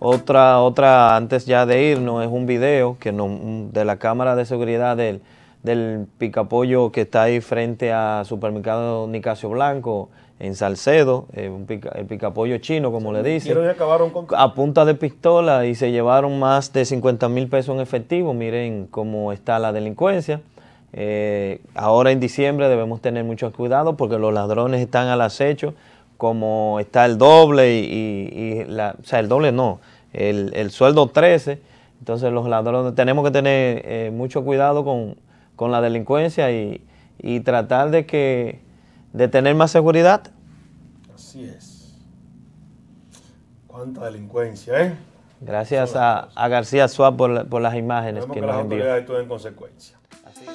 Otra, otra, antes ya de irnos, es un video que de la cámara de seguridad del, del picapollo que está ahí frente a supermercado Nicasio Blanco en Salcedo, eh, el picapollo chino, como le dicen, a punta de pistola y se llevaron más de 50 mil pesos en efectivo. Miren cómo está la delincuencia. Eh, ahora en diciembre debemos tener mucho cuidado porque los ladrones están al acecho como está el doble y, o sea, el doble no, el, sueldo 13. Entonces los ladrones tenemos que tener eh, mucho cuidado con, la delincuencia y, tratar de que de tener más seguridad. Así es. Cuánta delincuencia, ¿eh? Gracias a, García Suárez por, las imágenes que, nos envió. en consecuencia. Así